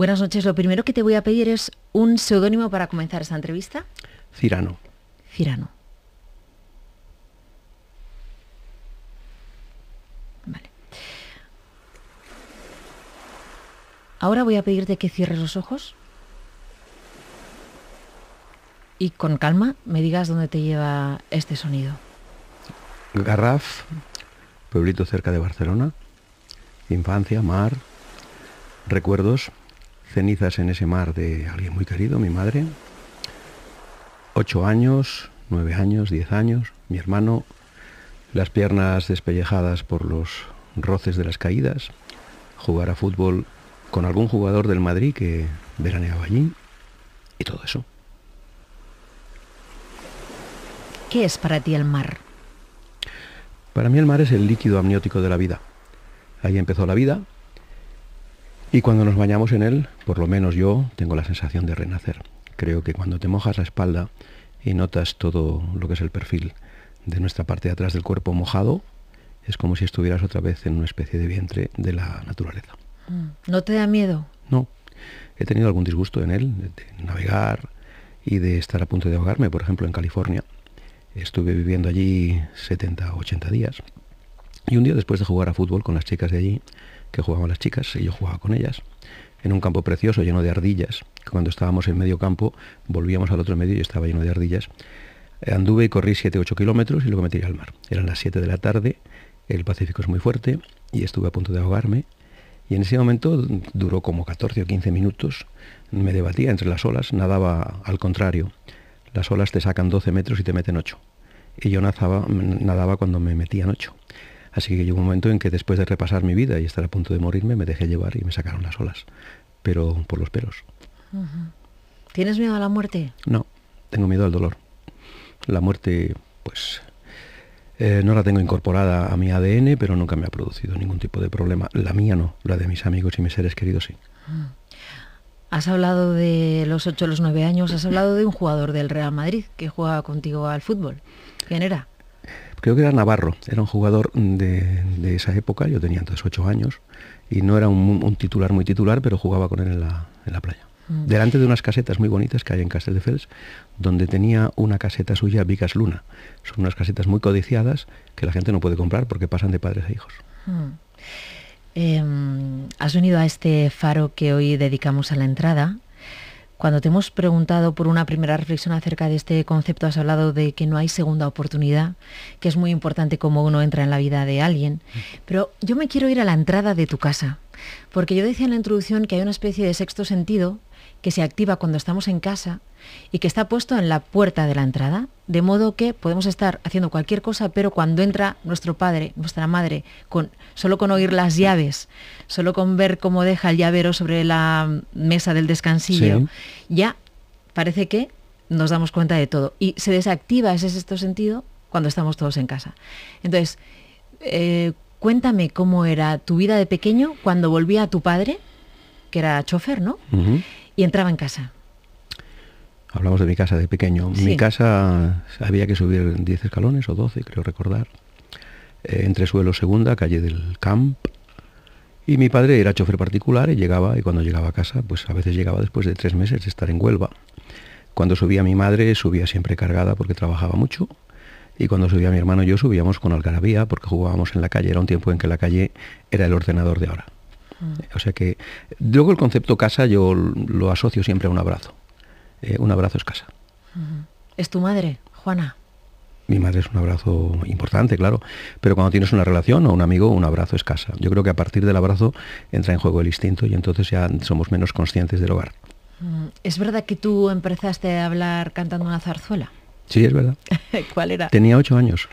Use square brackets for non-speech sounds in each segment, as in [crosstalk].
Buenas noches. Lo primero que te voy a pedir es un seudónimo para comenzar esta entrevista. Cirano. Cirano. Vale. Ahora voy a pedirte que cierres los ojos y con calma me digas dónde te lleva este sonido. Garraf, pueblito cerca de Barcelona, infancia, mar, recuerdos, cenizas en ese mar de alguien muy querido, mi madre. Ocho años, nueve años, diez años, mi hermano, las piernas despellejadas por los roces de las caídas, jugar a fútbol con algún jugador del Madrid que veraneaba allí y todo eso. ¿Qué es para ti el mar? Para mí el mar es el líquido amniótico de la vida. Ahí empezó la vida, y cuando nos bañamos en él, por lo menos yo tengo la sensación de renacer. Creo que cuando te mojas la espalda y notas todo lo que es el perfil de nuestra parte de atrás del cuerpo mojado, es como si estuvieras otra vez en una especie de vientre de la naturaleza. Mm. ¿No te da miedo? No. He tenido algún disgusto en él, de navegar y de estar a punto de ahogarme, por ejemplo, en California. Estuve viviendo allí 70 o 80 días. Y un día después de jugar a fútbol con las chicas de allí, que jugaban las chicas y yo jugaba con ellas en un campo precioso lleno de ardillas. Cuando estábamos en medio campo, volvíamos al otro medio y estaba lleno de ardillas. Eh, anduve y corrí 7-8 kilómetros y luego me al mar. Eran las 7 de la tarde, el Pacífico es muy fuerte y estuve a punto de ahogarme. Y en ese momento duró como 14 o 15 minutos. Me debatía entre las olas, nadaba al contrario. Las olas te sacan 12 metros y te meten 8. Y yo nadaba, nadaba cuando me metían 8. Así que llegó un momento en que después de repasar mi vida y estar a punto de morirme, me dejé llevar y me sacaron las olas, pero por los pelos. ¿Tienes miedo a la muerte? No, tengo miedo al dolor. La muerte, pues, eh, no la tengo incorporada a mi ADN, pero nunca me ha producido ningún tipo de problema. La mía no, la de mis amigos y mis seres queridos sí. Mm. Has hablado de los ocho o los nueve años, has hablado de un jugador del Real Madrid que juega contigo al fútbol. ¿Quién era? creo que era Navarro, era un jugador de, esa época, yo tenía entonces 8 años, y no era un, titular muy titular, pero jugaba con él en la, playa. Mm. Delante de unas casetas muy bonitas que hay en Castelldefels, donde tenía una caseta suya, Vicas Luna. Son unas casetas muy codiciadas que la gente no puede comprar porque pasan de padres a hijos. Mm. Em, has venido a este faro que hoy dedicamos a la entrada, cuando te hemos preguntado por una primera reflexión acerca de este concepto, has hablado de que no hay segunda oportunidad, que es muy importante cómo uno entra en la vida de alguien. Pero yo me quiero ir a la entrada de tu casa, porque yo decía en la introducción que hay una especie de sexto sentido que se activa cuando estamos en casa y que está puesto en la puerta de la entrada, de modo que podemos estar haciendo cualquier cosa, pero cuando entra nuestro padre, nuestra madre, solo con oír las llaves, solo con ver cómo deja el llavero sobre la mesa del descansillo, ya parece que nos damos cuenta de todo y se desactiva ese sexto sentido cuando estamos todos en casa. Entonces, eh, cuéntame cómo era tu vida de pequeño cuando volvía a tu padre, que era chofer, ¿no? y entraba en casa. Hablamos de mi casa de pequeño. Mi casa había que subir 10 escalones o 12, creo recordar. Eh, entre suelo segunda, calle del Camp. Y mi padre era chofer particular y llegaba, y cuando llegaba a casa, pues a veces llegaba después de tres meses de estar en Huelva. Cuando subía mi madre, subía siempre cargada porque trabajaba mucho. Y cuando subía mi hermano y yo subíamos con algarabía porque jugábamos en la calle. Era un tiempo en que la calle era el ordenador de ahora. O sea que luego el concepto casa yo lo asocio siempre a un abrazo. Eh, un abrazo es casa. ¿Es tu madre, Juana? Mi madre es un abrazo importante, claro, pero cuando tienes una relación o un amigo, un abrazo es casa. Yo creo que a partir del abrazo entra en juego el instinto y entonces ya somos menos conscientes del hogar. Mm, ¿Es verdad que tú empezaste a hablar cantando una zarzuela? Sí, es verdad. [laughs] ¿Cuál era? Tenía ocho años.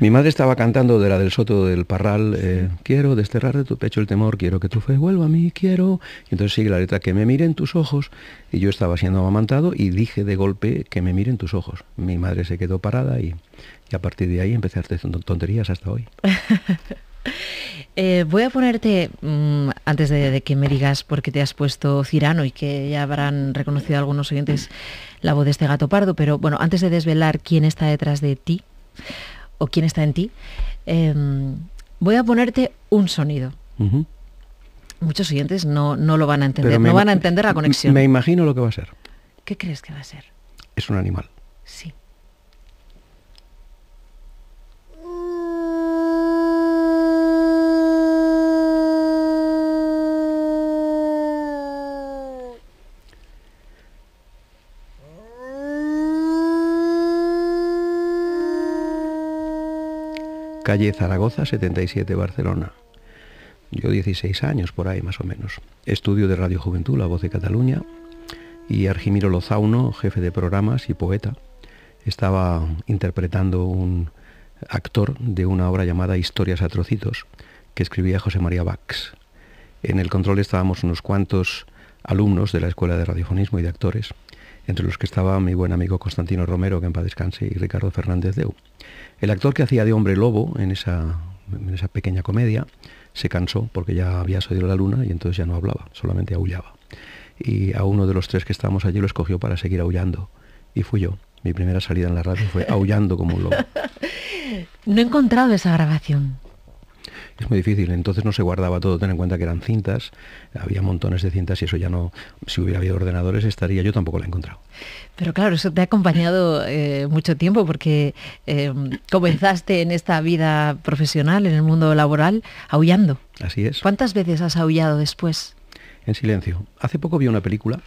Mi madre estaba cantando de la del soto del parral, eh, quiero desterrar de tu pecho el temor, quiero que tu fe vuelva a mí, quiero. Y entonces sigue la letra, que me miren tus ojos. Y yo estaba siendo amamantado y dije de golpe, que me miren tus ojos. Mi madre se quedó parada y, y a partir de ahí empecé a hacer tonterías hasta hoy. [laughs] Eh, voy a ponerte, mm, antes de, de, que me digas por qué te has puesto Cirano y que ya habrán reconocido algunos oyentes la voz de este gato pardo, pero bueno, antes de desvelar quién está detrás de ti, o quién está en ti, em, voy a ponerte un sonido. Muchos oyentes no, no lo van a entender, no van a entender la conexión. Me imagino lo que va a ser. ¿Qué crees que va a ser? Es un animal. Sí. calle Zaragoza 77, Barcelona. Yo 16 años por ahí más o menos. Estudio de Radio Juventud, La Voz de Cataluña, y Argimiro Lozauno, jefe de programas y poeta, estaba interpretando un actor de una obra llamada Historias Atrocitos, que escribía José María Bax. En el control estábamos unos cuantos alumnos de la Escuela de Radiofonismo y de Actores, entre los que estaba mi buen amigo Constantino Romero, que en paz descanse, y Ricardo Fernández Deu. El actor que hacía de hombre lobo en esa, en esa pequeña comedia se cansó porque ya había salido la luna y entonces ya no hablaba, solamente aullaba. Y a uno de los tres que estábamos allí lo escogió para seguir aullando. Y fui yo. Mi primera salida en la radio fue aullando como un lobo. [laughs] No he encontrado esa grabación es muy difícil. Entonces no se guardaba todo, ten en cuenta que eran cintas, había montones de cintas y eso ya no, si hubiera habido ordenadores estaría, yo tampoco la he encontrado. Pero claro, eso te ha acompañado eh, mucho tiempo porque em, comenzaste en esta vida profesional, en el mundo laboral, aullando. Así es. ¿Cuántas veces has aullado después? En silencio. Hace poco vi una película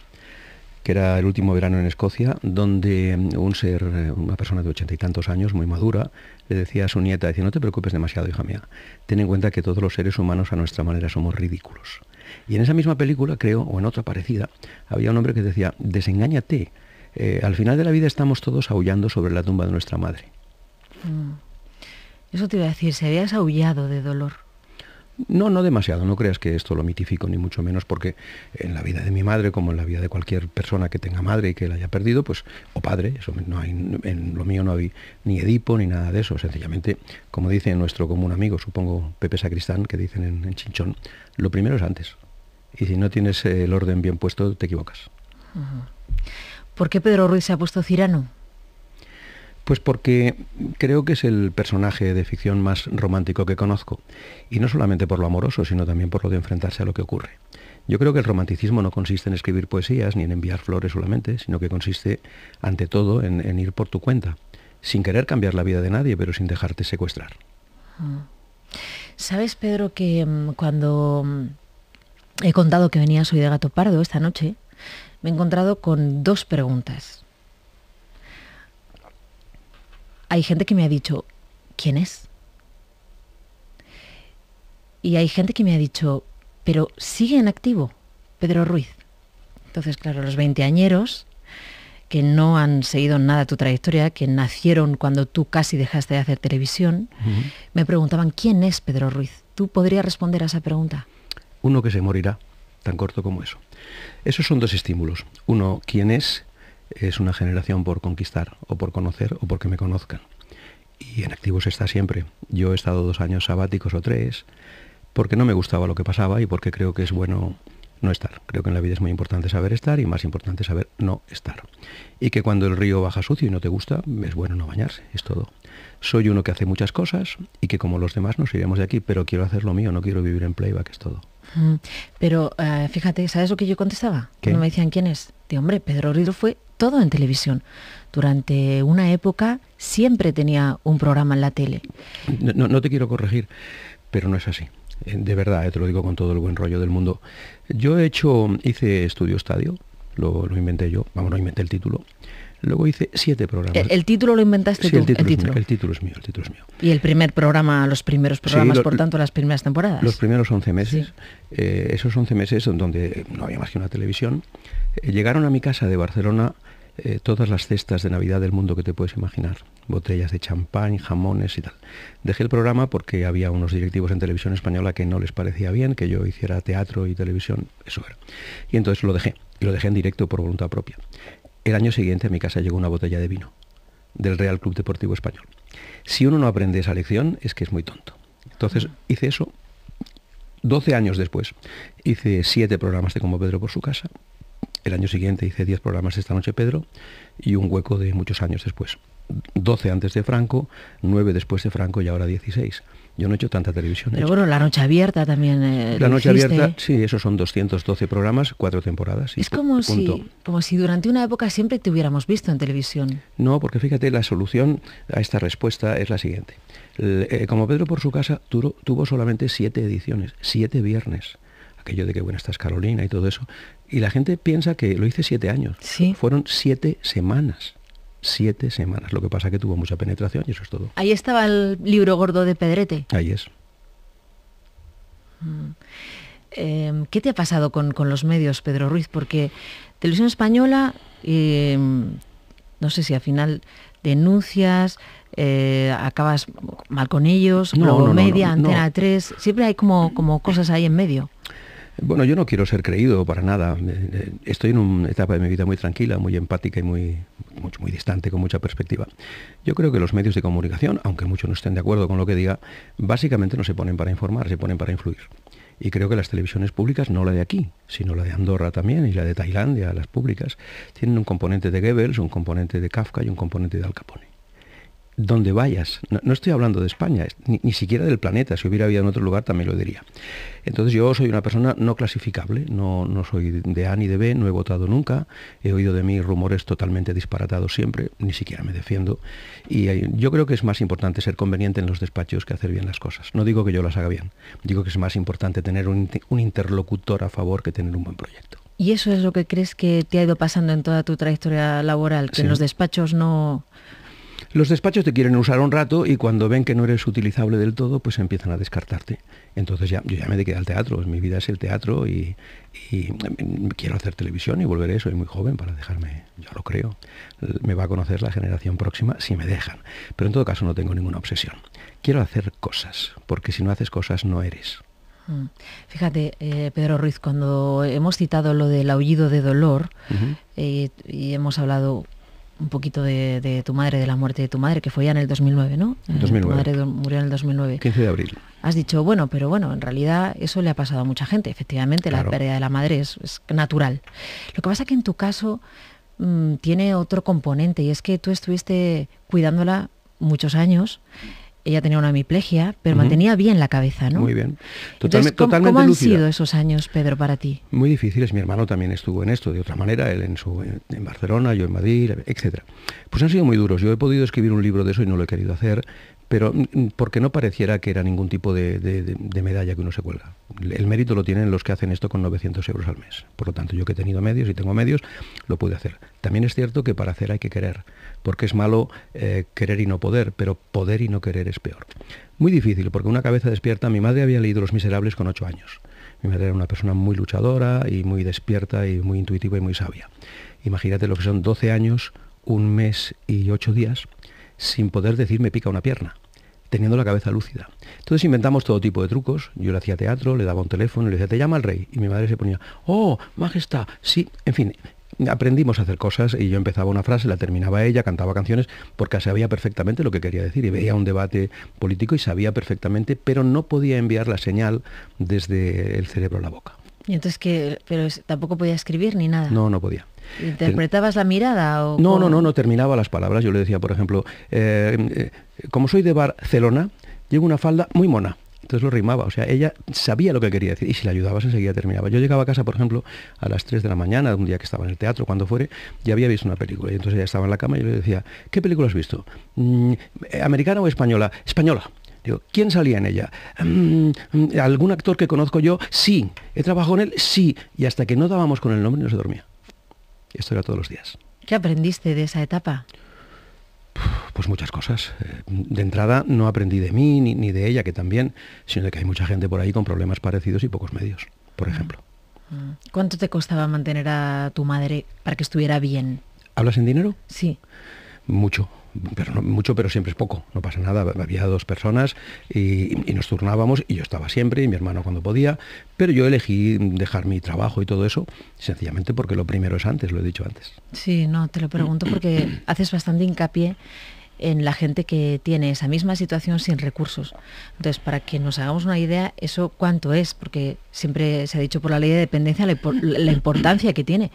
que era el último verano en Escocia, donde mm, un ser, eh, una persona de ochenta y tantos años, muy madura, le decía a su nieta, decía, no te preocupes demasiado, hija mía, ten en cuenta que todos los seres humanos a nuestra manera somos ridículos. Y en esa misma película, creo, o en otra parecida, había un hombre que decía, desengáñate, eh, al final de la vida estamos todos aullando sobre la tumba de nuestra madre. Mm. Eso te iba a decir, Se habías aullado de dolor. No, no demasiado, no creas que esto lo mitifico ni mucho menos porque en la vida de mi madre, como en la vida de cualquier persona que tenga madre y que la haya perdido, pues, o padre, eso no hay, en lo mío no hay ni Edipo ni nada de eso, sencillamente, como dice nuestro común amigo, supongo Pepe Sacristán, que dicen en, en Chinchón, lo primero es antes. Y si no tienes el orden bien puesto, te equivocas. ¿Por qué Pedro Ruiz se ha puesto cirano? Pues porque creo que es el personaje de ficción más romántico que conozco, y no solamente por lo amoroso, sino también por lo de enfrentarse a lo que ocurre. Yo creo que el romanticismo no consiste en escribir poesías ni en enviar flores solamente, sino que consiste, ante todo, en, ir por tu cuenta, sin querer cambiar la vida de nadie, pero sin dejarte secuestrar. Ah. ¿Sabes, Pedro, que mm, cuando mm, he contado que venía Soy de Gato Pardo esta noche, me he encontrado con dos preguntas. hay gente que me ha dicho, ¿quién es? Y hay gente que me ha dicho, pero sigue en activo Pedro Ruiz. Entonces, claro, los veinteañeros que no han seguido nada tu trayectoria, que nacieron cuando tú casi dejaste de hacer televisión, me preguntaban, ¿quién es Pedro Ruiz? ¿Tú podrías responder a esa pregunta? Uno que se morirá, tan corto como eso. Esos son dos estímulos. Uno, ¿quién es? es una generación por conquistar o por conocer o porque me conozcan. Y en activos está siempre. Yo he estado dos años sabáticos o tres porque no me gustaba lo que pasaba y porque creo que es bueno no estar. Creo que en la vida es muy importante saber estar y más importante saber no estar. Y que cuando el río baja sucio y no te gusta, es bueno no bañarse, es todo. Soy uno que hace muchas cosas y que como los demás nos iremos de aquí, pero quiero hacer lo mío, no quiero vivir en playback, es todo. Mm, pero eh, fíjate, ¿sabes lo que yo contestaba? que No me decían quién es. Este hombre, Pedro Ríos fue todo en televisión. Durante una época siempre tenía un programa en la tele. No, te quiero corregir, pero no es así. Eh, de verdad, eh, te lo digo con todo el buen rollo del mundo. Yo he hecho, hice estudio estadio, lo, inventé yo, vamos, no inventé el título. Luego hice siete programas. ¿El, título lo inventaste tú? El título, es mío, Y el primer programa, los primeros programas, por tanto, las primeras temporadas. Los primeros 11 meses. Eh, esos 11 meses donde no había más que una televisión, eh, llegaron a mi casa de Barcelona eh, todas las cestas de Navidad del mundo que te puedes imaginar. Botellas de champán, jamones y tal. Dejé el programa porque había unos directivos en televisión española que no les parecía bien que yo hiciera teatro y televisión, eso era. Y entonces lo dejé, y lo dejé en directo por voluntad propia. El año siguiente a mi casa llegó una botella de vino del Real Club Deportivo Español. Si uno no aprende esa lección es que es muy tonto. Entonces hice eso 12 años después. Hice siete programas de Como Pedro por su casa, el año siguiente hice 10 programas esta noche, Pedro, y un hueco de muchos años después. 12 antes de Franco, 9 después de Franco y ahora 16. Yo no he hecho tanta televisión. Pero bueno, La Noche Abierta también. Eh, la Noche Abierta, sí, esos son 212 programas, cuatro temporadas. es como si, como si durante una época siempre te hubiéramos visto en televisión. No, porque fíjate, la solución a esta respuesta es la siguiente. Eh, como Pedro por su casa, tuvo solamente siete ediciones, siete viernes aquello de que buena estás Carolina y todo eso. Y la gente piensa que lo hice siete años. ¿Sí? Fueron siete semanas siete semanas. Lo que pasa que tuvo mucha penetración y eso es todo. Ahí estaba el libro gordo de Pedrete. Ahí es. Mm. Em, ¿Qué te ha pasado con, los medios, Pedro Ruiz? Porque Televisión Española, em, no sé si al final denuncias, eh, acabas mal con ellos, no, Media, Antena 3, siempre hay como, como cosas ahí en medio. Bueno, yo no quiero ser creído para nada. Eh, eh, estoy en una etapa de mi vida muy tranquila, muy empática y muy, muy, distante, con mucha perspectiva. Yo creo que los medios de comunicación, aunque muchos no estén de acuerdo con lo que diga, básicamente no se ponen para informar, se ponen para influir. Y creo que las televisiones públicas, no la de aquí, sino la de Andorra también y la de Tailandia, las públicas, tienen un componente de Goebbels, un componente de Kafka y un componente de Al Capone donde vayas. No, estoy hablando de España, ni, siquiera del planeta. Si hubiera habido en otro lugar también lo diría. Entonces yo soy una persona no clasificable, no, soy de A ni de B, no he votado nunca, he oído de mí rumores totalmente disparatados siempre, ni siquiera me defiendo. Y yo creo que es más importante ser conveniente en los despachos que hacer bien las cosas. No digo que yo las haga bien, digo que es más importante tener un, interlocutor a favor que tener un buen proyecto. ¿Y eso es lo que crees que te ha ido pasando en toda tu trayectoria laboral? Que en los despachos no, los despachos te quieren usar un rato y cuando ven que no eres utilizable del todo, pues empiezan a descartarte. Entonces ya, yo ya me dediqué al teatro, mi vida es el teatro y, mm, quiero hacer televisión y volveré, soy muy joven para dejarme, yo lo creo. Me va a conocer la generación próxima si me dejan, pero en todo caso no tengo ninguna obsesión. Quiero hacer cosas, porque si no haces cosas no eres. Mm. Fíjate, eh, Pedro Ruiz, cuando hemos citado lo del aullido de dolor eh, y hemos hablado un poquito de, tu madre, de la muerte de tu madre, que fue ya en el 2009, ¿no? 2009. Tu madre murió en el 2009. 15 de abril. Has dicho, bueno, pero bueno, en realidad eso le ha pasado a mucha gente. Efectivamente, la pérdida de la madre es, natural. Lo que pasa que en tu caso mm, tiene otro componente y es que tú estuviste cuidándola muchos años ella tenía una hemiplegia, pero mantenía bien la cabeza, ¿no? Muy bien. ¿cómo, han sido esos años, Pedro, para ti? Muy difíciles. Mi hermano también estuvo en esto, de otra manera, él en, su, Barcelona, yo en Madrid, etcétera. Pues han sido muy duros. Yo he podido escribir un libro de eso y no lo he querido hacer, pero mm, mm, porque no pareciera que era ningún tipo de, medalla que uno se cuelga. El mérito lo tienen los que hacen esto con 900 euros al mes. Por lo tanto, yo que he tenido medios y tengo medios, lo pude hacer. También es cierto que para hacer hay que querer, porque es malo eh, querer y no poder, pero poder y no querer es peor. Muy difícil, porque una cabeza despierta, mi madre había leído Los Miserables con 8 años. Mi madre era una persona muy luchadora y muy despierta y muy intuitiva y muy sabia. Imagínate lo que son 12 años, un mes y ocho días sin poder decir me pica una pierna, teniendo la cabeza lúcida. Entonces inventamos todo tipo de trucos. Yo le hacía teatro, le daba un teléfono, le decía, te llama el rey. Y mi madre se ponía, oh, majestad, sí, en fin. Aprendimos a hacer cosas y yo empezaba una frase, la terminaba ella, cantaba canciones, porque sabía perfectamente lo que quería decir y veía un debate político y sabía perfectamente, pero no podía enviar la señal desde el cerebro a la boca. Y entonces que, pero tampoco podía escribir ni nada. No, no podía. ¿Interpretabas la mirada? O no, no, no, no, terminaba las palabras. Yo le decía, por ejemplo, eh, eh, como soy de Barcelona, llevo una falda muy mona. Entonces lo rimaba, o sea, ella sabía lo que quería decir y si la ayudabas enseguida terminaba. Yo llegaba a casa, por ejemplo, a las 3 de la mañana, de un día que estaba en el teatro, cuando fuere, y había visto una película. Y entonces ella estaba en la cama y yo le decía, ¿qué película has visto? Mm, ¿Americana o española? Española. Digo, ¿quién salía en ella? Mm, mm, ¿Algún actor que conozco yo? Sí. ¿He trabajado en él? Sí. Y hasta que no dábamos con el nombre no se dormía. Esto era todos los días. ¿Qué aprendiste de esa etapa? Pues muchas cosas. Eh, de entrada no aprendí de mí ni, ni, de ella, que también, sino de que hay mucha gente por ahí con problemas parecidos y pocos medios, por ejemplo. Mm. ¿Cuánto te costaba mantener a tu madre para que estuviera bien? ¿Hablas en dinero? Sí. Mucho mucho, pero siempre es poco, no pasa nada. Había dos personas y, y, nos turnábamos y yo estaba siempre y mi hermano cuando podía, pero yo elegí dejar mi trabajo y todo eso sencillamente porque lo primero es antes, lo he dicho antes. Sí, no, te lo pregunto porque haces bastante hincapié en la gente que tiene esa misma situación sin recursos. Entonces, para que nos hagamos una idea, eso cuánto es, porque siempre se ha dicho por la ley de dependencia la, importancia que tiene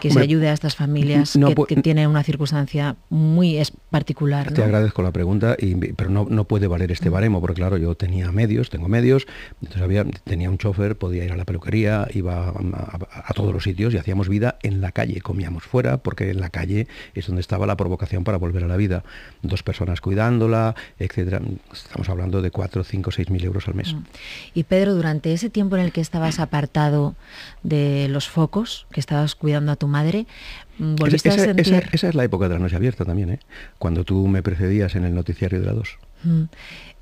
que se ayude a estas familias que, tienen una circunstancia muy particular. Te agradezco la pregunta, pero no, no, puede valer este mm. baremo, porque claro, yo tenía medios, tengo medios, entonces tenía un chofer, podía ir a la peluquería, iba a todos los sitios y hacíamos vida en la calle, comíamos fuera, porque en la calle es donde estaba la provocación para volver a la vida dos personas cuidándola, etcétera. Estamos hablando de cuatro, cinco, seis mil euros al mes. Mm. Y Pedro, durante ese tiempo en el que estabas apartado de los focos, que estabas cuidando a tu madre, mm, volviste a sentir... Esa, es la época de la noche abierta también, ¿eh? cuando tú me precedías en el noticiario de la 2. Mm.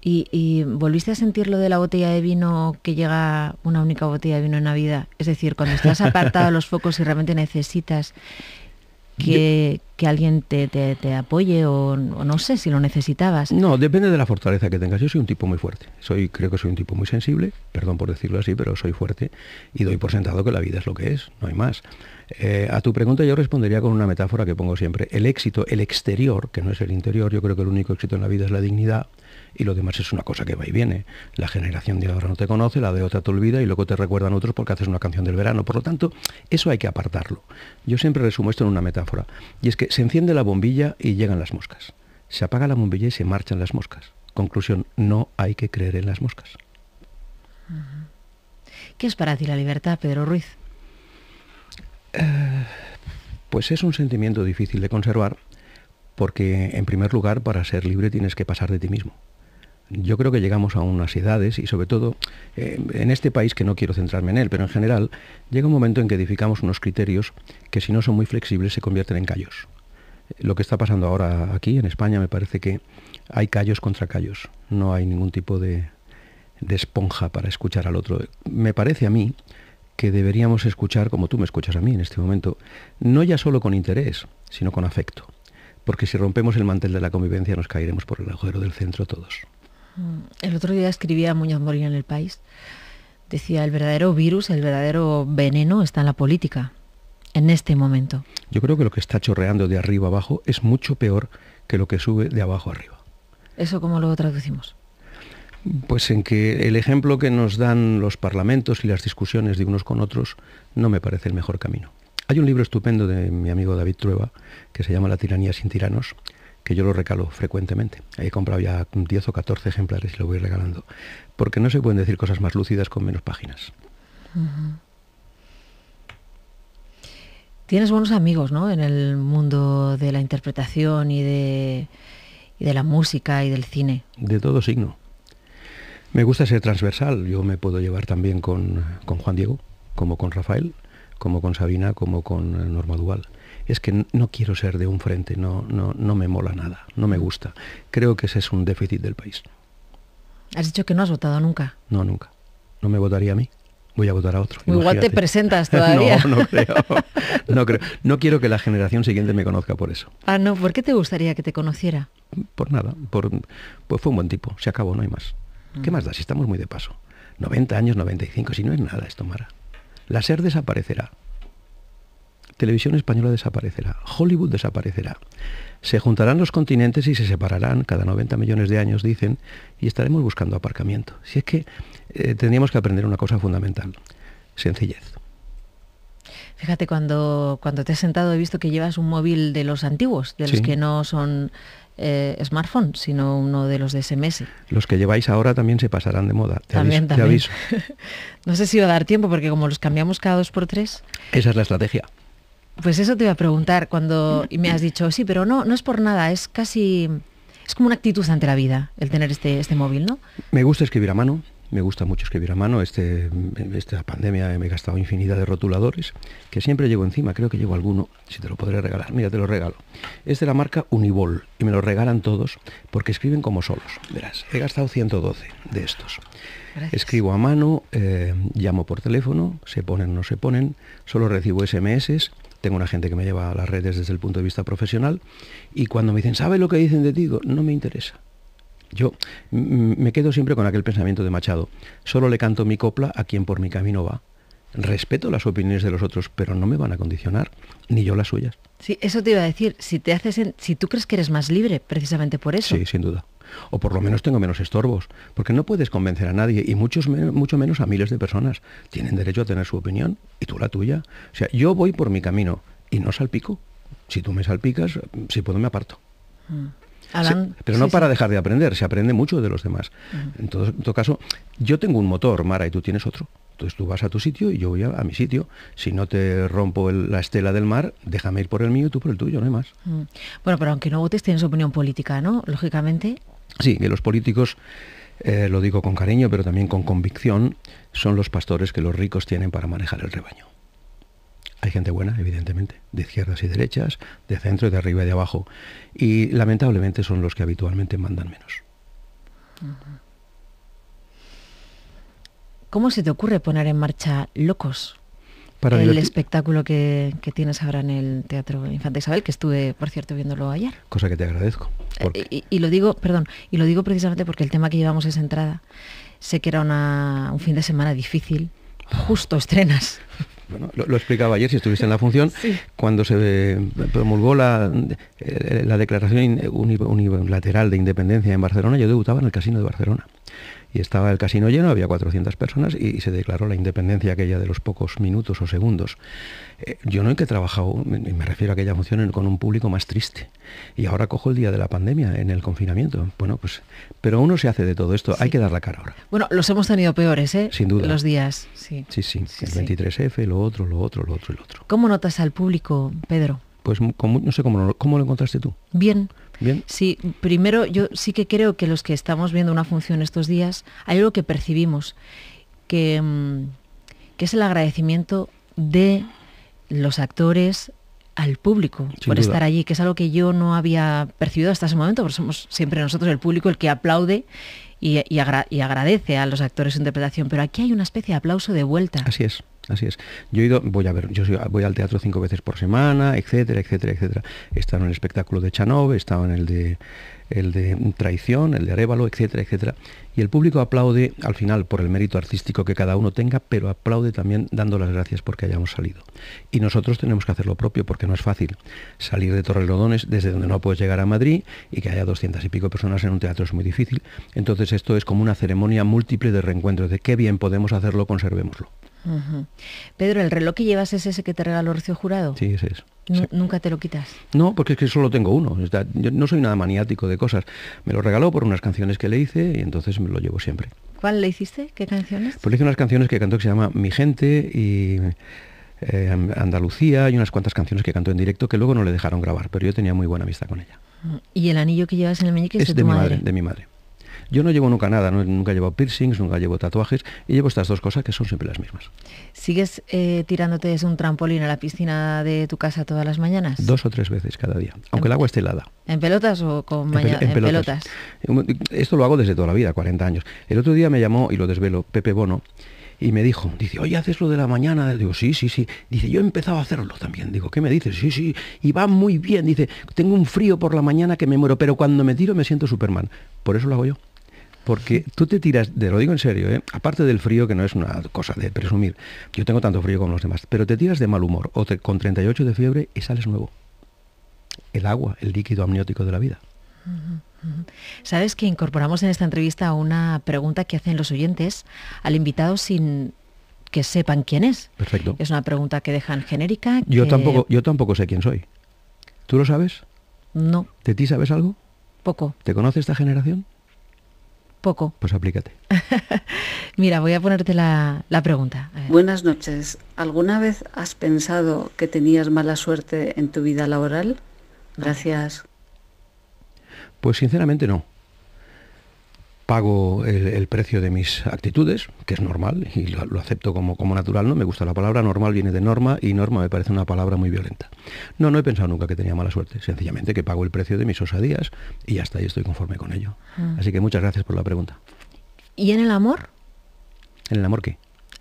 ¿Y, ¿Y, volviste a sentir lo de la botella de vino que llega una única botella de vino en vida? Es decir, cuando estás apartado de los focos y realmente necesitas que, alguien te, apoye o, no sé si lo necesitabas. No, depende de la fortaleza que tengas. Yo soy un tipo muy fuerte. Soy, creo que soy un tipo muy sensible, perdón por decirlo así, pero soy fuerte y doy por sentado que la vida es lo que es, no hay más. Eh, a tu pregunta yo respondería con una metáfora que pongo siempre. El éxito, el exterior, que no es el interior, yo creo que el único éxito en la vida es la dignidad y lo demás es una cosa que va y viene. La generación de ahora no te conoce, la de otra te olvida y luego te recuerdan otros porque haces una canción del verano. Por lo tanto, eso hay que apartarlo. Yo siempre resumo esto en una metáfora. Y es que se enciende la bombilla y llegan las moscas. Se apaga la bombilla y se marchan las moscas. Conclusión, no hay que creer en las moscas. ¿Qué es para ti la libertad, Pedro Ruiz? Eh, pues es un sentimiento difícil de conservar porque, en primer lugar, para ser libre tienes que pasar de ti mismo yo creo que llegamos a unas edades y sobre todo eh, en este país, que no quiero centrarme en él, pero en general, llega un momento en que edificamos unos criterios que si no son muy flexibles se convierten en callos. Lo que está pasando ahora aquí en España me parece que hay callos contra callos, no hay ningún tipo de, de esponja para escuchar al otro. Me parece a mí que deberíamos escuchar como tú me escuchas a mí en este momento, no ya solo con interés, sino con afecto. Porque si rompemos el mantel de la convivencia nos caeremos por el agujero del centro todos. Mm, el otro día escribía Muñoz Molina en El País. Decía, el verdadero virus, el verdadero veneno está en la política, en este momento. Yo creo que lo que está chorreando de arriba abajo es mucho peor que lo que sube de abajo arriba. ¿Eso cómo lo traducimos? Pues en que el ejemplo que nos dan los parlamentos y las discusiones de unos con otros no me parece el mejor camino. Hay un libro estupendo de mi amigo David Trueba que se llama La tiranía sin tiranos, que yo lo recalo frecuentemente. He comprado ya 10 o 14 ejemplares y lo voy regalando. Porque no se pueden decir cosas más lúcidas con menos páginas. Tienes buenos amigos, ¿no? En el mundo de la interpretación y de, y de la música y del cine. De todo signo. Me gusta ser transversal. Yo me puedo llevar también con, con Juan Diego, como con Rafael, como con Sabina, como con Norma Dual es que no quiero ser de un frente, no, no, no me mola nada, no me gusta. Creo que ese es un déficit del país. Has dicho que no has votado nunca. No, nunca. No me votaría a mí voy a votar a otro. Igual te presentas [laughs] todavía. No, no creo. no creo. No quiero que la generación siguiente me conozca por eso. Ah, no, ¿por qué te gustaría que te conociera? Por nada, por, pues fue un buen tipo, se acabó, no hay más. Mm. ¿Qué más da si estamos muy de paso? 90 años, 95, si no es nada esto, Mara. La SER desaparecerá, Televisión Española desaparecerá, Hollywood desaparecerá. Se juntarán los continentes y se separarán cada 90 millones de años, dicen, y estaremos buscando aparcamiento. Si es que eh, tendríamos que aprender una cosa fundamental, sencillez. Fíjate, cuando, cuando te has sentado he visto que llevas un móvil de los antiguos, de los que no son eh, smartphones, sino uno de los de SMS. Los que lleváis ahora también se pasarán de moda. también, Te aviso. [laughs] no sé si va a dar tiempo, porque como los cambiamos cada dos por tres... Esa es la estrategia. Pues eso te iba a preguntar cuando mm. me has dicho, sí, pero no, no es por nada, es casi, es como una actitud ante la vida el tener este, este móvil, ¿no? Me gusta escribir a mano, me gusta mucho escribir a mano. Este, esta pandemia me he gastado infinidad de rotuladores, que siempre llevo encima, creo que llevo alguno, si te lo podré regalar. Mira, te lo regalo. Es de la marca Unibol y me lo regalan todos porque escriben como solos. Verás, he gastado 112 de estos. Escribo a mano, eh, llamo por teléfono, se ponen o no se ponen, solo recibo SMS tengo una gente que me lleva a las redes desde el punto de vista profesional y cuando me dicen, ¿sabe lo que dicen de ti? Digo, no me interesa. Yo me quedo siempre con aquel pensamiento de Machado. Solo le canto mi copla a quien por mi camino va. Respeto las opiniones de los otros, pero no me van a condicionar, ni yo las suyas. Sí, eso te iba a decir. Si te haces, si tú crees que eres más libre, precisamente por eso. Sí, sin duda o por lo menos tengo menos estorbos, porque no puedes convencer a nadie y muchos mucho menos a miles de personas. Tienen derecho a tener su opinión y tú la tuya. O sea, yo voy por mi camino y no salpico. Si tú me salpicas, si puedo me aparto. Mm. pero no para dejar de aprender, se aprende mucho de los demás. Mm. en, todo, caso, yo tengo un motor, Mara, y tú tienes otro. Entonces tú vas a tu sitio y yo voy a, mi sitio. Si no te rompo la estela del mar, déjame ir por el mío y tú por el tuyo, no hay más. Mm. Bueno, pero aunque no votes, tienes opinión política, ¿no? Lógicamente. Sí, que los políticos, eh, lo digo con cariño, pero también con convicción, son los pastores que los ricos tienen para manejar el rebaño. Hay gente buena, evidentemente, de izquierdas y derechas, de centro, de arriba y de abajo. Y lamentablemente son los que habitualmente mandan menos. ¿Cómo se te ocurre poner en marcha locos? el espectáculo que, tienes ahora en el Teatro Infanta Isabel, que estuve, por cierto, viéndolo ayer. Cosa que te agradezco. Eh, y, lo digo, perdón, y lo digo precisamente porque el tema que llevamos es entrada. Sé que era un fin de semana difícil. Justo estrenas. Bueno, lo, explicaba ayer, si estuviste en la función, cuando se eh, promulgó la eh, declaración unilateral de independencia en Barcelona, yo debutaba en el Casino de Barcelona y estaba el casino lleno, había 400 personas y, se declaró la independencia aquella de los pocos minutos o segundos. Eh, yo no he que trabajado, me refiero a aquella función con un público más triste. Y ahora cojo el día de la pandemia en el confinamiento. Bueno, pues, pero uno se hace de todo esto, hay que dar la cara ahora. Bueno, los hemos tenido peores, ¿eh? Sin duda. Los días, sí. Sí, sí, el 23F, lo otro, lo otro, lo otro, lo otro. ¿Cómo notas al público, Pedro? Pues no sé cómo, cómo lo encontraste tú. Bien. Sí, primero yo sí que creo que los que estamos viendo una función estos días, hay algo que percibimos, que, mm, que es el agradecimiento de los actores al público por estar allí, que es algo que yo no había percibido hasta ese momento, porque somos siempre nosotros el público el que aplaude y, y agradece a los actores su interpretación, pero aquí hay una especie de aplauso de vuelta. Así es. Así es. Yo he ido, voy a ver, yo voy al teatro cinco veces por semana, etcétera, etcétera, etcétera. He en el espectáculo de Chanove, he en el de el de Traición, el de Arévalo, etcétera, etcétera. Y el público aplaude al final por el mérito artístico que cada uno tenga, pero aplaude también dando las gracias porque hayamos salido. Y nosotros tenemos que hacer lo propio porque no es fácil salir de Torrelodones desde donde no puedes llegar a Madrid y que haya doscientas y pico personas en un teatro es muy difícil. Entonces esto es como una ceremonia múltiple de reencuentro, de qué bien podemos hacerlo, conservémoslo. Pedro, ¿el reloj que llevas es ese que te regaló Rocío Jurado? Sí, ese es. ¿Nunca te lo quitas? No, porque es que solo tengo uno. Yo no soy nada maniático de cosas. Me lo regaló por unas canciones que le hice y entonces me lo llevo siempre. ¿Cuál le hiciste? ¿Qué canciones? Pues le hice unas canciones que cantó que se llama Mi Gente y... Eh, Andalucía y unas cuantas canciones que cantó en directo que luego no le dejaron grabar, pero yo tenía muy buena vista con ella. Mm, ¿Y el anillo que llevas en el meñique es, de, mi madre? De mi madre. Yo no llevo nunca nada, nunca llevo piercings, nunca llevo tatuajes y llevo estas dos cosas que son siempre las mismas. ¿Sigues eh, tirándote desde un trampolín a la piscina de tu casa todas las mañanas? Dos o tres veces cada día, aunque el agua esté helada. ¿En pelotas o con mañana? En, pelotas. Em, esto lo hago desde toda la vida, 40 años. El otro día me llamó, y lo desvelo, Pepe Bono, y me dijo, dice, oye, haces lo de la mañana. Digo, sí, sí, sí. Dice, yo he empezado a hacerlo también. Digo, ¿qué me dices? Sí, sí. Y va muy bien. Dice, tengo un frío por la mañana que me muero, pero cuando me tiro me siento Superman. Por eso lo hago yo. Porque tú te tiras, te lo digo en serio, ¿eh? aparte del frío, que no es una cosa de presumir, yo tengo tanto frío como los demás, pero te tiras de mal humor o con 38 de fiebre y sales nuevo. El agua, el líquido amniótico de la vida. Sabes que incorporamos en esta entrevista una pregunta que hacen los oyentes al invitado sin que sepan quién es. Perfecto. Es una pregunta que dejan genérica. Yo tampoco, yo tampoco sé quién soy. ¿Tú lo sabes? No. ¿De ti sabes algo? Poco. ¿Te conoce esta generación? Poco. Pues aplícate. [laughs] Mira, voy a ponerte la, la pregunta. Buenas noches. ¿Alguna vez has pensado que tenías mala suerte en tu vida laboral? Gracias. Pues sinceramente no pago el, precio de mis actitudes, que es normal y lo, acepto como, como natural, no me gusta la palabra, normal viene de norma y norma me parece una palabra muy violenta. No, no he pensado nunca que tenía mala suerte, sencillamente que pago el precio de mis osadías y hasta ahí estoy conforme con ello. Ah. Así que muchas gracias por la pregunta. ¿Y en el amor? ¿En el amor qué?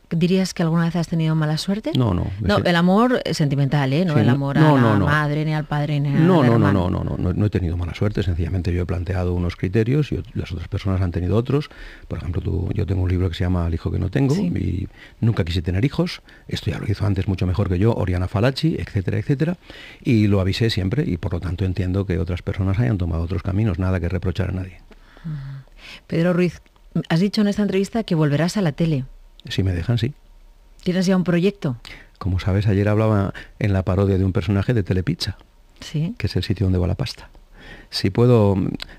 ¿Dirías que alguna vez has tenido mala suerte? No, no. No, el amor sentimental, ¿eh? No el amor a la madre, ni al padre, ni no, al no, no, no, no, no, no, no he tenido mala suerte. Sencillamente yo he planteado unos criterios y las otras personas han tenido otros. Por ejemplo, tú, yo tengo un libro que se llama El hijo que no tengo y nunca quise tener hijos. Esto ya lo hizo antes mucho mejor que yo, Oriana Falachi, etcétera, etcétera. Y lo avisé siempre y por lo tanto entiendo que otras personas hayan tomado otros caminos. Nada que reprochar a nadie. Pedro Ruiz, has dicho en esta entrevista que volverás a la tele. Si me dejan, sí. ¿Tienes ya un proyecto? Como sabes, ayer hablaba en la parodia de un personaje de Telepizza, ¿Sí? que es el sitio donde va la pasta. Si puedo,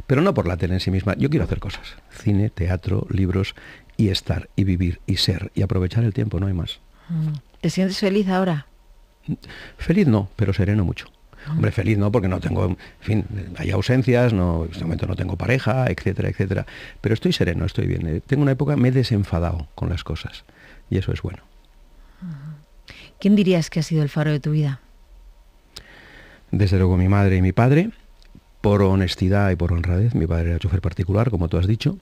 pero no por la tele en sí misma, yo quiero hacer cosas. Cine, teatro, libros y estar y vivir y ser y aprovechar el tiempo, no hay más. Mm. ¿Te sientes feliz ahora? Feliz no, pero sereno mucho. Hombre, feliz no, porque no tengo, en fin, hay ausencias, no, en este momento no tengo pareja, etcétera, etcétera. Pero estoy sereno, estoy bien. Eh, tengo una época, me he desenfadado con las cosas y eso es bueno. ¿Quién dirías que ha sido el faro de tu vida? Desde luego mi madre y mi padre, por honestidad y por honradez. Mi padre era chofer particular, como tú has dicho.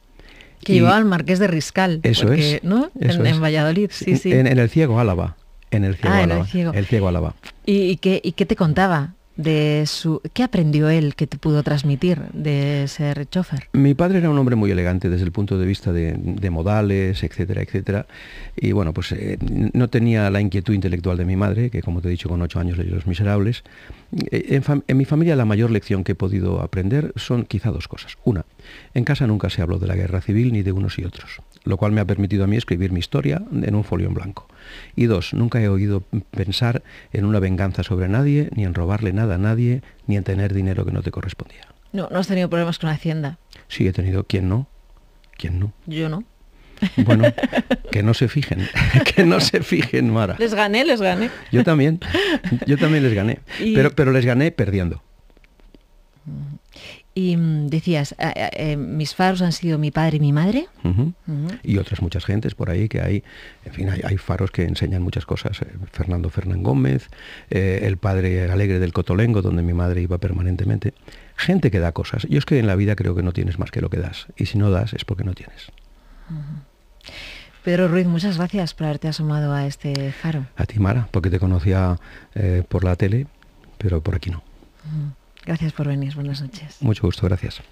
Que llevaba al Marqués de Riscal. Eso es. ¿no? en, Valladolid, sí, sí. En, el Ciego Álava. En el Ciego ah, Álava. El Ciego, Álava. y, ¿Y, qué, te contaba? de su... ¿Qué aprendió él que te pudo transmitir de ser chofer? Mi padre era un hombre muy elegante desde el punto de vista de, modales, etcétera, etcétera. Y bueno, pues eh, no tenía la inquietud intelectual de mi madre, que como te he dicho, con ocho años leyó Los Miserables. Eh, en mi familia la mayor lección que he podido aprender son quizá dos cosas. Una, en casa nunca se habló de la guerra civil ni de unos y otros, lo cual me ha permitido a mí escribir mi historia en un folio en blanco. Y dos, nunca he oído pensar en una venganza sobre nadie, ni en robarle nada a nadie, ni en tener dinero que no te correspondía. No, no has tenido problemas con la Hacienda. Sí, he tenido. ¿Quién no? ¿Quién no? Yo no. Bueno, [laughs] que no se fijen, [laughs] que no se fijen, Mara. Les gané, les gané. Yo también, yo también les gané, pero, pero les gané perdiendo. Y mm, decías, ah, ah, eh, mis faros han sido mi padre y mi madre. Y otras muchas gentes por ahí que hay, en fin, hay, faros que enseñan muchas cosas. Eh, Fernando Fernán Gómez, eh, el padre alegre del Cotolengo, donde mi madre iba permanentemente. Gente que da cosas. Yo es que en la vida creo que no tienes más que lo que das. Y si no das es porque no tienes. pero Pedro Ruiz, muchas gracias por haberte asomado a este faro. A ti, Mara, porque te conocía por la tele, pero por aquí no. Gracias por venir. Buenas noches. Mucho gusto. Gracias.